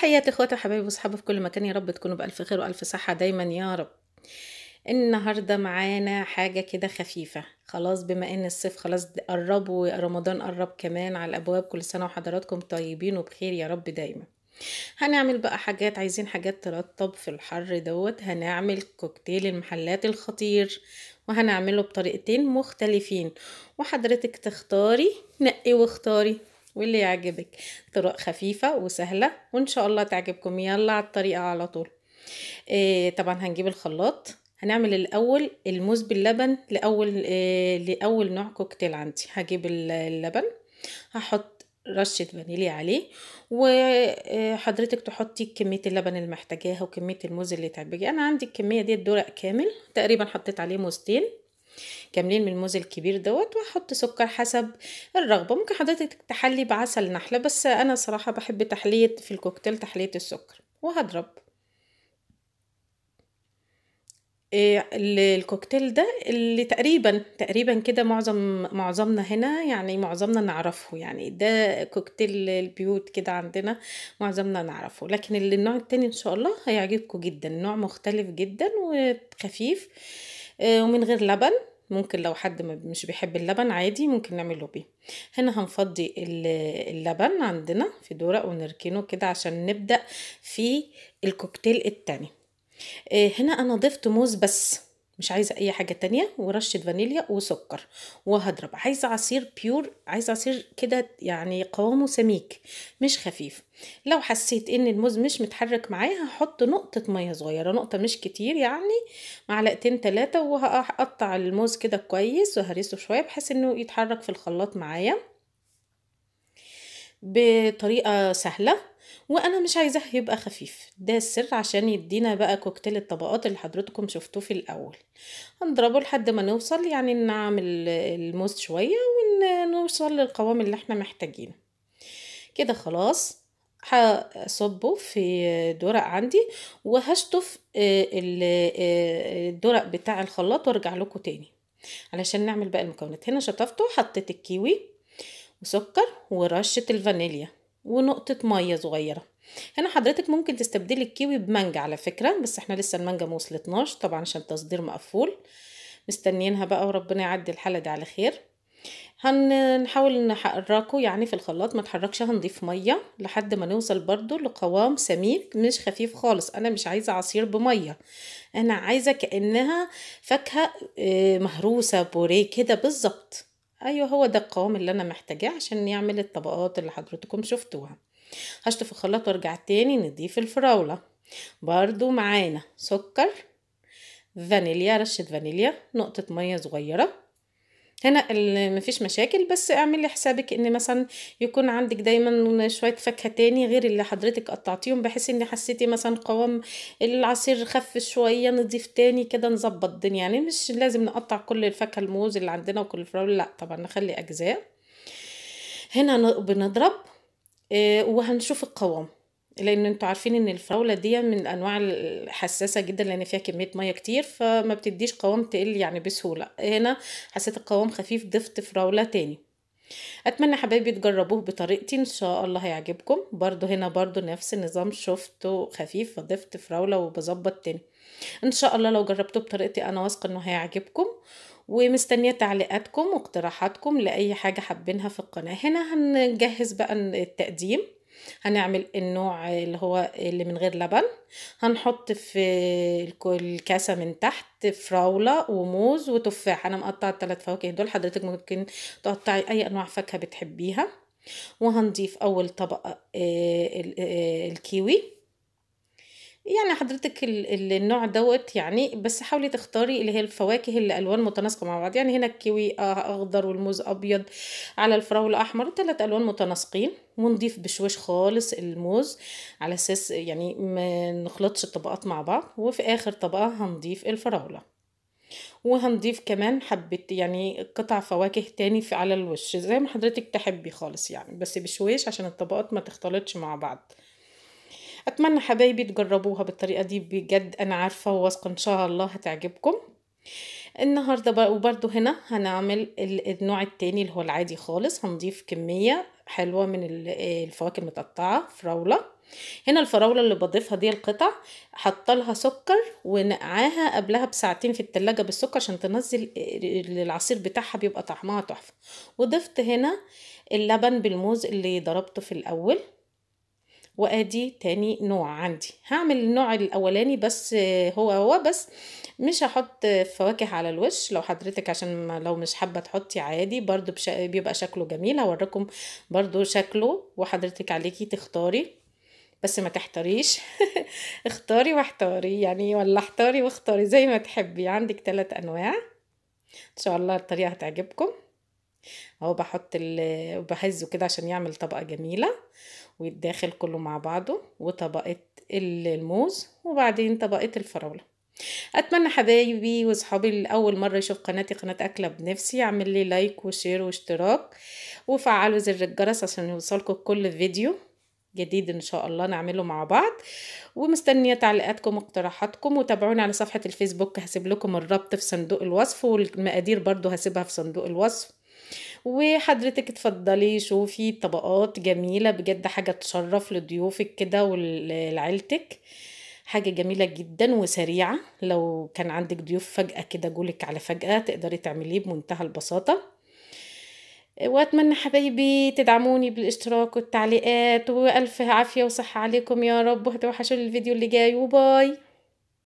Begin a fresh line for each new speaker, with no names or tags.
تحياتي اخواتي وحبايبي واصحابي في كل مكان يا رب تكونوا بالف خير والف صحه دايما يا رب النهارده معانا حاجه كده خفيفه خلاص بما ان الصيف خلاص قرب ورمضان قرب كمان على الابواب كل سنه وحضراتكم طيبين وبخير يا رب دايما هنعمل بقى حاجات عايزين حاجات ترطب في الحر دوت هنعمل كوكتيل المحلات الخطير وهنعمله بطريقتين مختلفين وحضرتك تختاري نقي واختاري واللي يعجبك طرق خفيفة وسهلة وإن شاء الله تعجبكم يلا على الطريقة على طول إيه طبعا هنجيب الخلاط هنعمل الأول الموز باللبن لأول إيه لأول نوع كوكتيل عندي هجيب اللبن هحط رشة فانيليا عليه وحضرتك آه، تحطي كمية اللبن اللي محتاجاها وكمية الموز اللي تعبجي أنا عندي الكمية دي الدرق كامل تقريبا حطيت عليه موزتين كاملين من الموز الكبير دوت وهحط سكر حسب الرغبه ممكن حضرتك تحلي بعسل نحله بس انا صراحه بحب تحليه في الكوكتيل تحليه السكر وهضرب آه، الكوكتيل ده اللي تقريبا تقريبا كده معظم معظمنا هنا يعني معظمنا نعرفه يعني ده كوكتيل البيوت كده عندنا معظمنا نعرفه لكن اللي النوع التاني ان شاء الله هيعجبكم جدا نوع مختلف جدا وخفيف آه، ومن غير لبن ممكن لو حد مش بيحب اللبن عادي ممكن نعمله بيه هنا هنفضي اللبن عندنا في دورق ونركنه كده عشان نبدأ في الكوكتيل التاني آه، هنا انا ضفت موز بس مش عايزة أي حاجة تانية ورشة فانيليا وسكر وهضرب عايزة عصير بيور عايزة عصير كده يعني قوامه سميك مش خفيف لو حسيت ان الموز مش متحرك معايا هحط نقطة مية صغيرة نقطة مش كتير يعني معلقتين تلاتة وهقطع الموز كده كويس وهرسه شوية بحيث انه يتحرك في الخلاط معايا بطريقة سهلة وانا مش عايزاه يبقى خفيف ده السر عشان يدينا بقى كوكتيل الطبقات اللي حضرتكم شفتوه في الاول هنضربه لحد ما نوصل يعني نعمل الموز شويه ونوصل للقوام اللي احنا محتاجينه كده خلاص هصبه في درق عندي وهشطف آه، آه، الدرق بتاع الخلاط وارجع لكم تاني علشان نعمل بقى المكونات هنا شطفته حطيت الكيوي وسكر ورشة الفانيليا ونقطة مية صغيرة هنا حضرتك ممكن تستبدلي الكيوي بمانجا على فكرة بس احنا لسه المانجا موصلتناش طبعا عشان تصدير مقفول مستنيينها بقى وربنا يعدي الحالة دي على خير هنحاول نحركه يعني في الخلاط ما تحركش هنضيف مية لحد ما نوصل برضو لقوام سميك مش خفيف خالص انا مش عايزة عصير بمية انا عايزة كأنها فاكهة آه، مهروسة بوريه كده بالظبط ايوه هو ده القوام اللي انا محتاجاه عشان يعمل الطبقات اللي حضرتكم شفتوها هشطف الخلاط وارجع تاني نضيف الفراولة برضو معانا سكر فانيليا رشة فانيليا نقطة مية صغيرة هنا مفيش مشاكل بس اعملي حسابك ان مثلا يكون عندك دايما شويه فاكهه تاني غير اللي حضرتك قطعتيهم بحيث ان حسيتي مثلا قوام العصير خف شويه نضيف تاني كده نظبط الدنيا يعني مش لازم نقطع كل الفاكهه الموز اللي عندنا وكل الفراوله لا طبعا نخلي اجزاء هنا بنضرب آه، وهنشوف القوام لان انتوا عارفين ان الفراوله دي من الانواع الحساسه جدا لان فيها كميه ميه كتير فما بتديش قوام تقل يعني بسهوله هنا حسيت القوام خفيف ضفت فراوله تاني اتمنى حبايبي تجربوه بطريقتي ان شاء الله هيعجبكم برضو هنا برضو نفس النظام شفته خفيف فضفت فراوله وبظبط تاني ان شاء الله لو جربتوه بطريقتي انا واثقه انه هيعجبكم ومستنيه تعليقاتكم واقتراحاتكم لاي حاجه حابينها في القناه هنا هنجهز بقى التقديم هنعمل النوع اللي هو اللي من غير لبن هنحط في الكاسة من تحت فراولة وموز وتفاح أنا مقطعة الثلاث فواكه دول حضرتك ممكن تقطعي أي أنواع فاكهة بتحبيها وهنضيف أول طبقة آه، آه، الكيوي يعني حضرتك النوع دوت يعني بس حاولي تختاري اللي هي الفواكه اللي الوان متناسقه مع بعض يعني هنا الكيوي اخضر والموز ابيض على الفراوله احمر ثلاث الوان متناسقين ونضيف بشويش خالص الموز على اساس يعني ما نخلطش الطبقات مع بعض وفي اخر طبقه هنضيف الفراوله وهنضيف كمان حبة يعني قطع فواكه تاني في على الوش زي ما حضرتك تحبي خالص يعني بس بشويش عشان الطبقات ما تختلطش مع بعض اتمنى حبايبي تجربوها بالطريقه دي بجد انا عارفه وواثقه ان شاء الله هتعجبكم النهارده وبرده هنا هنعمل النوع التاني اللي هو العادي خالص هنضيف كميه حلوه من الفواكه المتقطعه فراوله هنا الفراولة اللي بضيفها دي القطع حط لها سكر ونقعاها قبلها بساعتين في التلاجة بالسكر عشان تنزل العصير بتاعها بيبقى طعمها تحفة وضفت هنا اللبن بالموز اللي ضربته في الأول وادي تاني نوع عندي هعمل النوع الاولاني بس آه، هو هو بس مش هحط فواكه على الوش لو حضرتك عشان لو مش حابه تحطي عادي برضو بش... بيبقى شكله جميل هوريكم برضو شكله وحضرتك عليكي تختاري بس ما تحتاريش اختاري واحتاري يعني ولا احتاري واختاري زي ما تحبي عندك ثلاث انواع ان شاء الله الطريقه هتعجبكم اهو بحط وبهزه كده عشان يعمل طبقة جميلة ويتداخل كله مع بعضه وطبقة الموز وبعدين طبقة الفراولة اتمنى حبايبي واصحابي اول مره يشوف قناتي قناه اكله بنفسي يعمل لي لايك وشير واشتراك وفعلوا زر الجرس عشان يوصلكم كل فيديو جديد ان شاء الله نعمله مع بعض ومستنيه تعليقاتكم واقتراحاتكم وتابعوني على صفحه الفيسبوك هسيب لكم الرابط في صندوق الوصف والمقادير برضو هسيبها في صندوق الوصف وحضرتك اتفضلي شوفي طبقات جميلة بجد حاجة تشرف لضيوفك كده ولعيلتك حاجة جميلة جدا وسريعة لو كان عندك ضيوف فجأة كده جولك على فجأة تقدري تعمليه بمنتهى البساطة واتمنى حبايبي تدعموني بالاشتراك والتعليقات والف عافيه وصحه عليكم يا رب وهتوحشوا الفيديو اللي جاي وباي